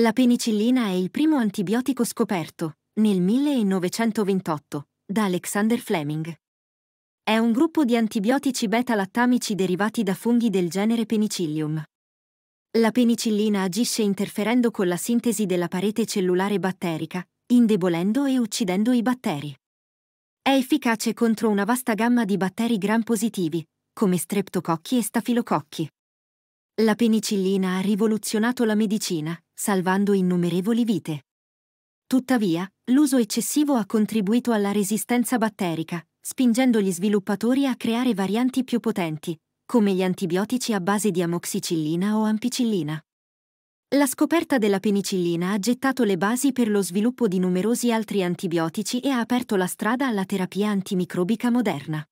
La penicillina è il primo antibiotico scoperto, nel 1928, da Alexander Fleming. È un gruppo di antibiotici beta-lattamici derivati da funghi del genere Penicillium. La penicillina agisce interferendo con la sintesi della parete cellulare batterica, indebolendo e uccidendo i batteri. È efficace contro una vasta gamma di batteri gram positivi, come streptococchi e stafilococchi. La penicillina ha rivoluzionato la medicina, salvando innumerevoli vite. Tuttavia, l'uso eccessivo ha contribuito alla resistenza batterica, spingendo gli sviluppatori a creare varianti più potenti, come gli antibiotici a base di amoxicillina o ampicillina. La scoperta della penicillina ha gettato le basi per lo sviluppo di numerosi altri antibiotici e ha aperto la strada alla terapia antimicrobica moderna.